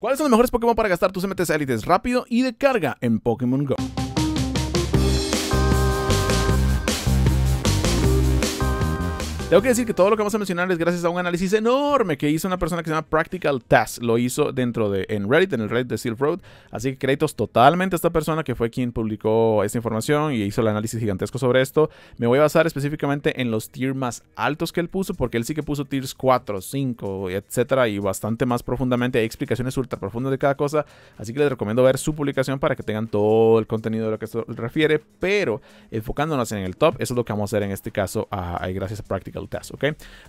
¿Cuáles son los mejores Pokémon para gastar tus MTs élites rápido y de carga en Pokémon Go? Tengo que decir que todo lo que vamos a mencionar es gracias a un análisis enorme que hizo una persona que se llama Practical Task. Lo hizo dentro de en Reddit, en el Reddit de Silk Road. Así que créditos totalmente a esta persona que fue quien publicó esta información y hizo el análisis gigantesco sobre esto. Me voy a basar específicamente en los tiers más altos que él puso, porque él sí que puso tiers 4, 5, etcétera, y bastante más profundamente. Hay explicaciones ultra profundas de cada cosa. Así que les recomiendo ver su publicación para que tengan todo el contenido de lo que esto refiere. Pero enfocándonos en el top, eso es lo que vamos a hacer en este caso. gracias a Practical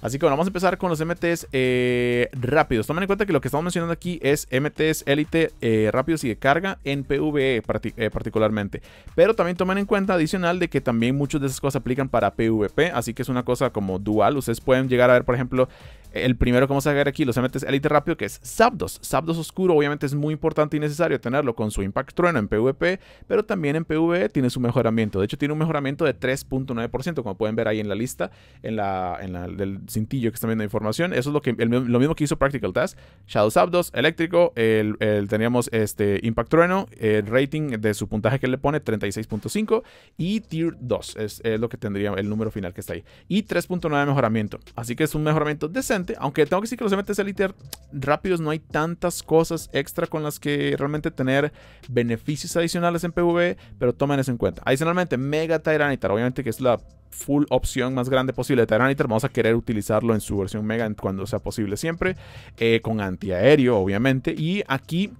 Así que bueno, vamos a empezar con los MTs eh, rápidos. Tomen en cuenta que lo que estamos mencionando aquí es MTs élite eh, rápidos y de carga en PVE eh, particularmente. Pero también tomen en cuenta adicional de que también muchas de esas cosas aplican para PvP, así que es una cosa como dual. Ustedes pueden llegar a ver, por ejemplo, el primero que vamos a ver aquí, los MTs Elite rápido, que es Zapdos. Zapdos Oscuro, obviamente es muy importante y necesario tenerlo con su Impact Trueno en PvP, pero también en PvE tiene su mejoramiento. De hecho, tiene un mejoramiento de 3.9%, como pueden ver ahí en la lista, en la, en la del cintillo que está viendo de información. Eso es lo, que, lo mismo que hizo Practical Task. Shadow Zapdos, eléctrico, el, teníamos este Impact Trueno, el rating de su puntaje que le pone 36.5 y Tier 2, es, lo que tendría el número final que está ahí. Y 3.9 de mejoramiento. Así que es un mejoramiento decente aunque tengo que decir que los MTC liter rápidos no hay tantas cosas extra con las que realmente tener beneficios adicionales en PvE, pero tomen eso en cuenta. Adicionalmente, Mega Tyranitar, obviamente que es la full opción más grande posible de Tyranitar, vamos a querer utilizarlo en su versión Mega cuando sea posible siempre, eh, con antiaéreo obviamente, y aquí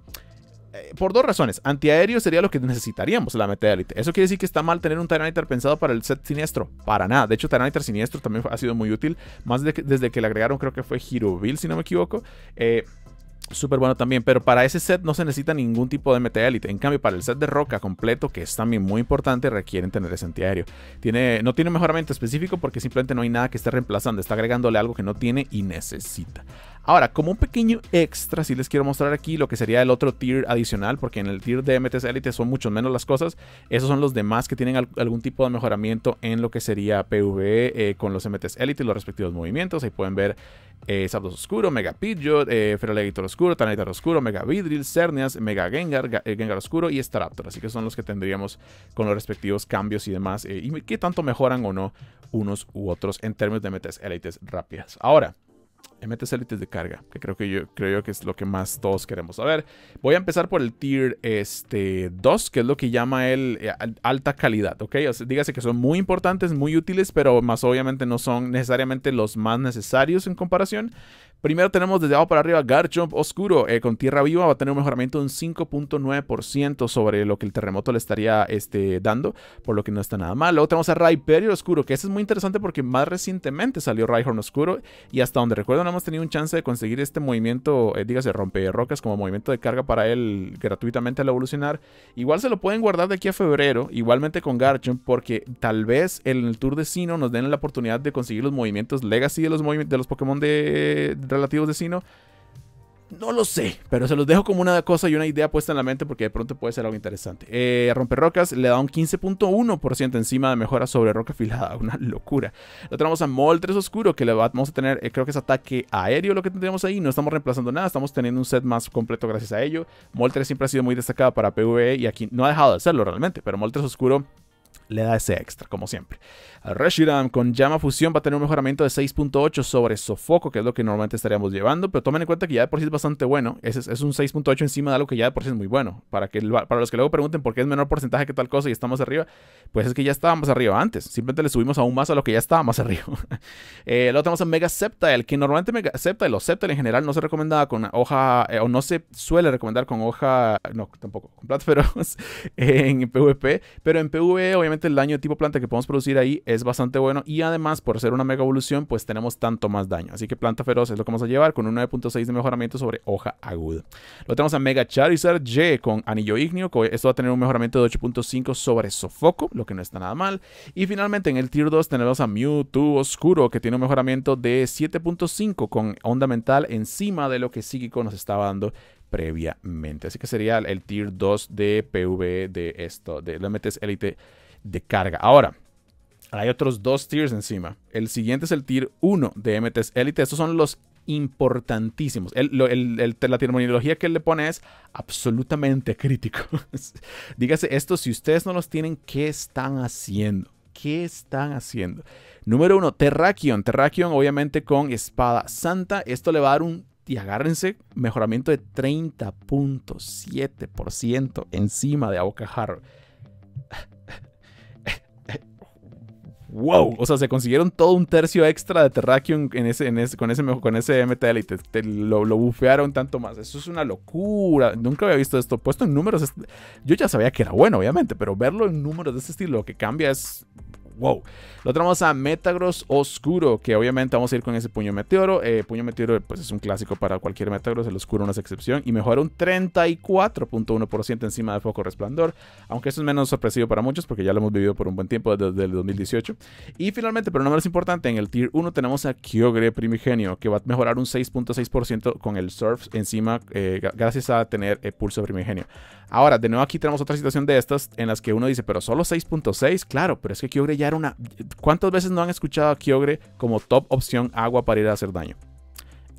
eh, por dos razones. Antiaéreo sería lo que necesitaríamos la meta Eso quiere decir que está mal tener un Tyranitar pensado para el set siniestro. Para nada. De hecho, Tyranitar siniestro también ha sido muy útil. Más desde que le agregaron, creo que fue Hiroville, si no me equivoco. Eh, súper bueno también, pero para ese set no se necesita ningún tipo de meta En cambio, para el set de roca completo, que es también muy importante, requieren tener ese antiaéreo. Tiene, no tiene mejoramiento específico porque simplemente no hay nada que esté reemplazando, está agregándole algo que no tiene y necesita. Ahora, como un pequeño extra, si sí les quiero mostrar aquí lo que sería el otro tier adicional, porque en el tier de MTS Elite son mucho menos las cosas. Esos son los demás que tienen algún tipo de mejoramiento en lo que sería PvE eh, con los MTS Elite y los respectivos movimientos. Ahí pueden ver eh, Oscuro, Mega Pidgeot, eh, Editor Oscuro, Tanitar Oscuro, Mega Vidril, Cernias, Mega Gengar, eh, Gengar Oscuro y Staraptor. Así que son los que tendríamos con los respectivos cambios y demás. Eh, y qué tanto mejoran o no unos u otros en términos de MTS Elite rápidas. Ahora, eh, satélites de carga, que creo que yo creo que es lo que más todos queremos saber. Voy a empezar por el tier este, 2, que es lo que llama el eh, alta calidad, ¿ok? dígase que son muy importantes, muy útiles, pero más obviamente no son necesariamente los más necesarios en comparación. Primero tenemos desde abajo para arriba Garchomp Oscuro eh, con Tierra Viva. Va a tener un mejoramiento de un 5.9% sobre lo que el terremoto le estaría este, dando, por lo que no está nada mal. Luego tenemos a Rhyperior Oscuro, que ese es muy interesante porque más recientemente salió Rhyhorn Oscuro y hasta donde recuerdo no hemos tenido un chance de conseguir este movimiento, digas eh, dígase, rompe rocas como movimiento de carga para él gratuitamente al evolucionar. Igual se lo pueden guardar de aquí a febrero, igualmente con Garchomp, porque tal vez en el Tour de Sino nos den la oportunidad de conseguir los movimientos Legacy de los, de los Pokémon de relativos de Sino. No lo sé, pero se los dejo como una cosa y una idea puesta en la mente porque de pronto puede ser algo interesante. Eh, Romper rocas le da un 15.1% encima de mejora sobre Roca Afilada, una locura. Lo tenemos a Moltres Oscuro, que le vamos a tener, eh, creo que es ataque aéreo lo que tenemos ahí. No estamos reemplazando nada, estamos teniendo un set más completo gracias a ello. Moltres siempre ha sido muy destacada para PvE y aquí no ha dejado de hacerlo realmente, pero Moltres Oscuro le da ese extra, como siempre. Reshiram con llama fusión va a tener un mejoramiento de 6.8 sobre sofoco, que es lo que normalmente estaríamos llevando, pero tomen en cuenta que ya de por sí es bastante bueno. Es, es un 6.8 encima de algo que ya de por sí es muy bueno. Para, que, para los que luego pregunten por qué es menor porcentaje que tal cosa y estamos arriba, pues es que ya estábamos arriba antes. Simplemente le subimos aún más a lo que ya estaba más arriba. Eh, luego tenemos a Mega el que normalmente Mega Septile o Septile en general no se recomienda con hoja, eh, o no se suele recomendar con hoja, no, tampoco, con plataferos eh, en PvP, pero en PvE obviamente el daño de tipo planta que podemos producir ahí es bastante bueno y además por ser una mega evolución pues tenemos tanto más daño. Así que planta feroz es lo que vamos a llevar con un 9.6 de mejoramiento sobre hoja aguda. lo tenemos a Mega Charizard Y con anillo ignio, esto va a tener un mejoramiento de 8.5 sobre sofoco, lo que no está nada mal. Y finalmente en el tier 2 tenemos a Mewtwo Oscuro que tiene un mejoramiento de 7.5 con onda mental encima de lo que psíquico nos estaba dando previamente. Así que sería el tier 2 de PV de esto, de metes élite de carga. Ahora, hay otros dos tiers encima. El siguiente es el tier 1 de MTs Elite. Estos son los importantísimos. El, la terminología que él le pone es absolutamente crítico. Dígase esto, si ustedes no los tienen, ¿qué están haciendo? ¿Qué están haciendo? Número 1, Terrakion. Terrakion obviamente con espada santa. Esto le va a dar un y agárrense, mejoramiento de 30.7% encima de Harrow. wow. O sea, se consiguieron todo un tercio extra de Terrakion en ese, con, ese, con ese MTL y lo, lo bufearon tanto más. Eso es una locura. Nunca había visto esto. Puesto en números, yo ya sabía que era bueno, obviamente, pero verlo en números de este estilo Lo que cambia es Wow. Lo tenemos a Metagross Oscuro, que obviamente vamos a ir con ese puño meteoro. Eh, puño meteoro pues es un clásico para cualquier Metagross, el oscuro no es excepción. Y mejora un 34.1% encima de Foco Resplandor, aunque eso es menos sorpresivo para muchos porque ya lo hemos vivido por un buen tiempo desde el 2018. Y finalmente, pero no menos importante, en el Tier 1 tenemos a Kyogre Primigenio, que va a mejorar un 6.6% con el Surf encima, eh, gracias a tener eh, Pulso Primigenio. Ahora, de nuevo aquí tenemos otra situación de estas en las que uno dice, pero solo 6.6, claro, pero es que Kyogre ya una... ¿Cuántas veces no han escuchado a Kyogre como top opción agua para ir a hacer daño?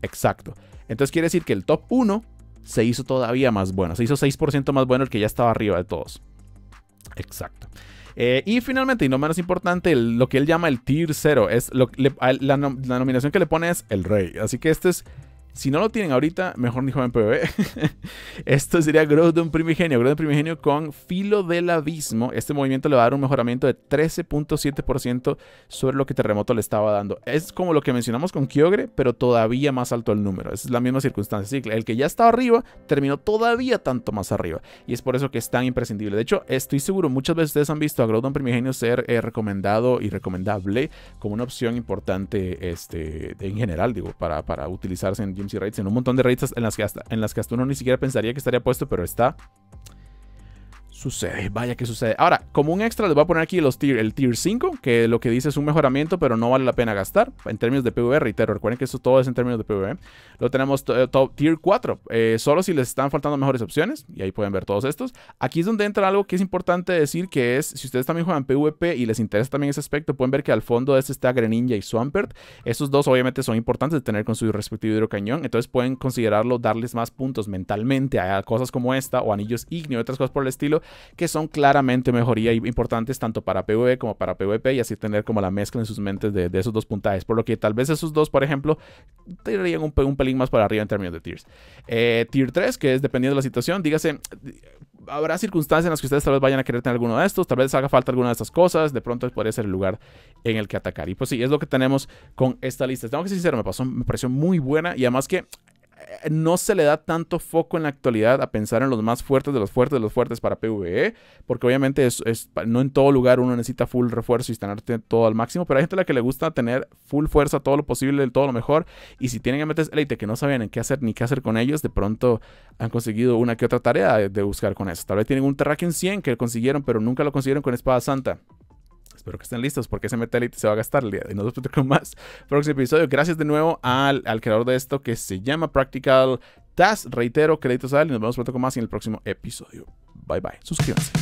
Exacto. Entonces quiere decir que el top 1 se hizo todavía más bueno. Se hizo 6% más bueno el que ya estaba arriba de todos. Exacto. Eh, y finalmente, y no menos importante, lo que él llama el tier 0. Es la, la, nominación que le pone es el rey. Así que este es si no lo tienen ahorita, mejor ni joven PBB. Esto sería Groudon Primigenio. un Primigenio con Filo del Abismo. Este movimiento le va a dar un mejoramiento de 13.7% sobre lo que Terremoto le estaba dando. Es como lo que mencionamos con Kyogre, pero todavía más alto el número. Es la misma circunstancia. el que ya estaba arriba terminó todavía tanto más arriba. Y es por eso que es tan imprescindible. De hecho, estoy seguro, muchas veces ustedes han visto a un Primigenio ser eh, recomendado y recomendable como una opción importante este, en general, digo, para, para utilizarse en en un montón de raids en las que hasta, en las que hasta uno ni siquiera pensaría que estaría puesto, pero está. Sucede, vaya que sucede. Ahora, como un extra les voy a poner aquí los tier, el tier 5, que lo que dice es un mejoramiento, pero no vale la pena gastar en términos de PvE, reitero, recuerden que eso todo es en términos de PvE. Lo tenemos eh, tier 4, eh, solo si les están faltando mejores opciones, y ahí pueden ver todos estos. Aquí es donde entra algo que es importante decir, que es, si ustedes también juegan PvP y les interesa también ese aspecto, pueden ver que al fondo de este está Greninja y Swampert. Estos dos obviamente son importantes de tener con su respectivo hidrocañón, entonces pueden considerarlo darles más puntos mentalmente a cosas como esta, o anillos ignio otras cosas por el estilo, que son claramente mejoría importantes tanto para PvE como para PvP y así tener como la mezcla en sus mentes de, esos dos puntajes. Por lo que tal vez esos dos, por ejemplo, tirarían un, un pelín más para arriba en términos de tiers. Eh, tier 3, que es dependiendo de la situación, dígase, habrá circunstancias en las que ustedes tal vez vayan a querer tener alguno de estos, tal vez haga falta alguna de estas cosas, de pronto podría ser el lugar en el que atacar. Y pues sí, es lo que tenemos con esta lista. Tengo que ser sincero, me pasó, me pareció muy buena y además que no se le da tanto foco en la actualidad a pensar en los más fuertes de los fuertes de los fuertes para PvE, porque obviamente es, no en todo lugar uno necesita full refuerzo y tenerte todo al máximo, pero hay gente a la que le gusta tener full fuerza, todo lo posible, todo lo mejor, y si tienen meter elite que no sabían en qué hacer ni qué hacer con ellos, de pronto han conseguido una que otra tarea de, buscar con eso. Tal vez tienen un Terrakion 100 que consiguieron, pero nunca lo consiguieron con Espada Santa. Espero que estén listos porque ese metalite se va a gastar el día de nosotros con más próximo episodio. Gracias de nuevo al, al creador de esto que se llama Practical Task. Reitero, créditos a él y nos vemos pronto con más en el próximo episodio. Bye bye. Suscríbanse.